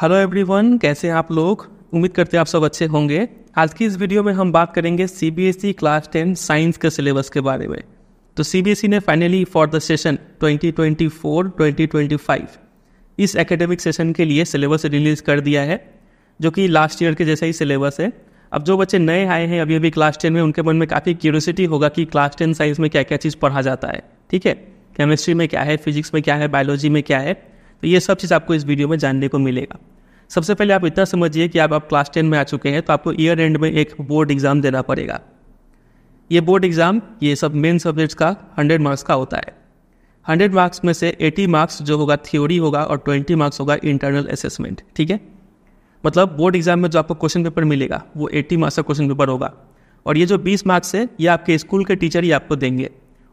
hello everyone कैसे हैं आप लोग उम्मीद करते हैं आप सब अच्छे होंगे आज की इस वीडियो में हम बात करेंगे C B S E class ten science के सिलेबस के बारे में तो सी बी एस ई ने फाइनली फॉर द सेशन 2024-2025 इस एकेडमिक सेशन के लिए सिलेबस रिलीज़ कर दिया है जो कि लास्ट ईयर के जैसा ही सिलेबस है अब जो बच्चे नए आए हैं अभी अभी क्लास टेन में उनके मन में काफ़ी क्यूरोसिटी होगा कि क्लास टेन साइंस में क्या क्या चीज़ पढ़ा जाता है ठीक है केमिस्ट्री में क्या है फिजिक्स में क्या है बायोलॉजी में क्या है तो ये सब चीज़ आपको इस वीडियो में जानने को मिलेगा सबसे पहले आप इतना समझिए कि आप आप क्लास टेन में आ चुके हैं तो आपको ईयर एंड में एक बोर्ड एग्ज़ाम देना पड़ेगा ये बोर्ड एग्ज़ाम ये सब मेन सब्जेक्ट्स का हंड्रेड मार्क्स का होता है हंड्रेड मार्क्स में से एटी मार्क्स जो होगा थ्योरी होगा और ट्वेंटी मार्क्स होगा इंटरनल असेसमेंट ठीक है मतलब बोर्ड एग्जाम में जो आपको क्वेश्चन पेपर मिलेगा वो एट्टी मार्क्स का क्वेश्चन पेपर होगा और ये जो बीस मार्क्स है ये आपके स्कूल के टीचर ही आपको देंगे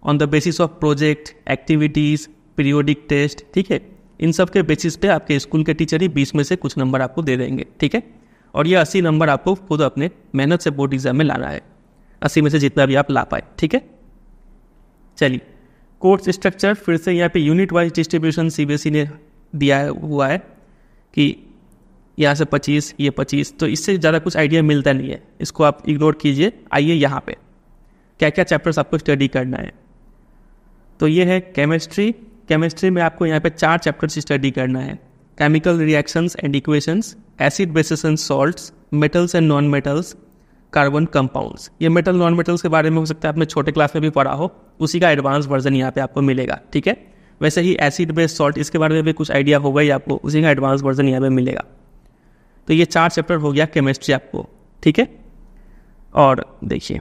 on the basis of project activities periodic test ठीक है इन सब के बेसिस पे आपके स्कूल के टीचर ही बीस में से कुछ नंबर आपको दे देंगे ठीक है और ये अस्सी नंबर आपको खुद अपने मेहनत से बोर्ड एग्जाम में लाना है अस्सी में से जितना भी आप ला पाए ठीक है चलिए कोर्स स्ट्रक्चर फिर से यहाँ पे यूनिट वाइज डिस्ट्रीब्यूशन सी ने दिया हुआ है कि यहाँ से 25 ये 25 तो इससे ज़्यादा कुछ आइडिया मिलता नहीं है इसको आप इग्नोर कीजिए आइए यहाँ पे क्या क्या चैप्टर्स आपको स्टडी करना है तो ये है केमिस्ट्री केमिस्ट्री में आपको यहाँ पे चार चैप्टर्स स्टडी करना है chemical reactions and equations acid bases and salts metals and non metals carbon compounds ये मेटल नॉन मेटल्स के बारे में हो सकता है आपने छोटे क्लास में भी पढ़ा हो उसी का एडवांस वर्जन यहाँ पे आपको मिलेगा ठीक है वैसे ही एसिड बेस सॉल्ट इसके बारे में भी कुछ आइडिया होगा ही आपको उसी का एडवांस वर्जन यहाँ पे मिलेगा तो ये चार चैप्टर हो गया केमिस्ट्री आपको ठीक है और देखिए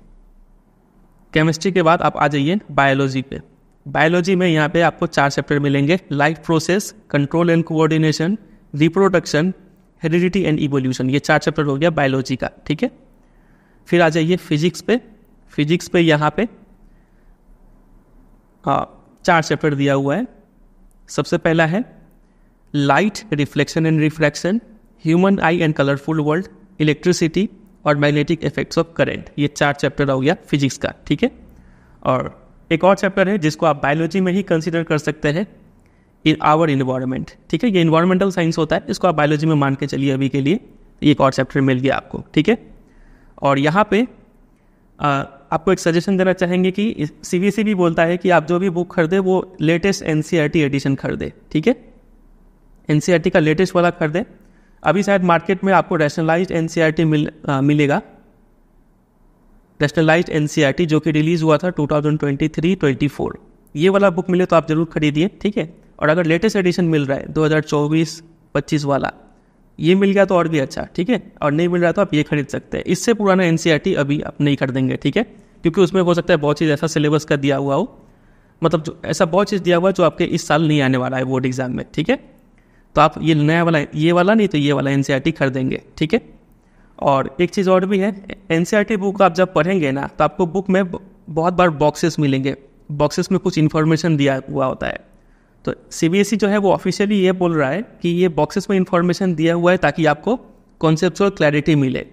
केमिस्ट्री के बाद आप आ जाइए बायोलॉजी पे बायोलॉजी में यहाँ पे आपको चार चैप्टर मिलेंगे life process control and coordination reproduction heredity and evolution ये चार चैप्टर हो गया बायोलॉजी का ठीक है फिर आ जाइए फिजिक्स पे फिजिक्स पे यहाँ पे हाँ चार चैप्टर दिया हुआ है सबसे पहला है light reflection and refraction human eye and colourful world electricity और मैग्नेटिक इफेक्ट्स ऑफ करेंट ये चार चैप्टर हो गया फिजिक्स का ठीक है और एक और चैप्टर है जिसको आप बायोलॉजी में ही कंसिडर कर सकते हैं इन आवर इन्वायरमेंट ठीक है ये इन्वायरमेंटल साइंस होता है इसको आप बायोलॉजी में मान के चलिए अभी के लिए एक और चैप्टर मिल गया आपको ठीक है और यहाँ पे आ, आपको एक सजेशन देना चाहेंगे कि सी भी बोलता है कि आप जो भी बुक खरीदे वो लेटेस्ट एन एडिशन खरीदे ठीक है एन e का लेटेस्ट वाला खरीदे अभी शायद मार्केट में आपको रैशनलाइज एन e मिल आ, मिलेगा नेशनलाइज एन e जो कि रिलीज़ हुआ था टू थाउजेंड ये वाला बुक मिले तो आप ज़रूर खरीदिए ठीक है और अगर लेटेस्ट एडिशन मिल रहा है 2024 25 वाला ये मिल गया तो और भी अच्छा ठीक है और नहीं मिल रहा तो आप ये खरीद सकते हैं इससे पुराना एन e अभी आप नहीं कर देंगे ठीक है क्योंकि उसमें हो सकता है बहुत चीज़ ऐसा सिलेबस का दिया हुआ हो मतलब जो ऐसा बहुत चीज़ दिया हुआ है जो आपके इस साल नहीं आने वाला है बोर्ड एग्जाम में ठीक है तो आप ये नया वाला ये वाला नहीं तो ये वाला एन e खरीदेंगे ठीक है और एक चीज़ और भी है एन बुक e आप जब पढ़ेंगे ना तो आपको बुक में बहुत बार बॉक्सेस मिलेंगे बॉक्सेस में कुछ इन्फॉर्मेशन दिया हुआ होता है तो सी e जो है वो ऑफिशियली ये बोल रहा है कि ये बॉक्सेस में इन्फॉर्मेशन दिया हुआ है ताकि आपको कॉन्सेप्चुअल क्लैरिटी मिले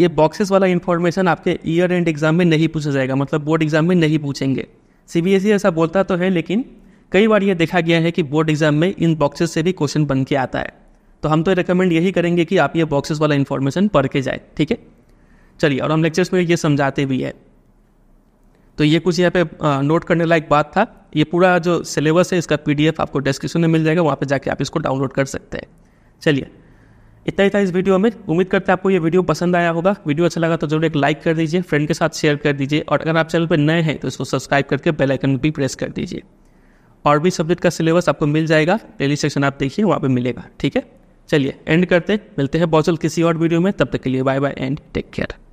ये बॉक्सेस वाला इन्फॉर्मेशन आपके ईयर एंड एग्जाम में नहीं पूछा जाएगा मतलब बोर्ड एग्जाम में नहीं पूछेंगे सी e ऐसा बोलता तो है लेकिन कई बार ये देखा गया है कि बोर्ड एग्जाम में इन बॉक्सेस से भी क्वेश्चन बन के आता है तो हम तो रिकमेंड यही करेंगे कि आप ये बॉक्सेस वाला इन्फॉर्मेशन पढ़ के जाए ठीक है चलिए और हम लेक्चर्स में ये समझाते भी है तो ये कुछ यहाँ पे नोट करने लायक बात था ये पूरा जो सिलेबस है इसका पी आपको डिस्क्रिप्शन में मिल जाएगा वहाँ पर जाके आप इसको डाउनलोड कर सकते हैं चलिए इतना ही था इस वीडियो में उम्मीद करते हैं आपको ये वीडियो पसंद आया होगा वीडियो अच्छा लगा तो जरूर एक लाइक कर दीजिए फ्रेंड के साथ शेयर कर दीजिए और अगर आप चैनल पर नए हैं तो इसको सब्सक्राइब करके बेलाइकन भी प्रेस कर दीजिए और भी सब्जेक्ट का सिलेबस आपको मिल जाएगा डेली सेक्शन आप देखिए वहाँ पर मिलेगा ठीक है चलिए एंड करते हैं मिलते हैं बॉसल किसी और वीडियो में तब तक के लिए bye bye and take care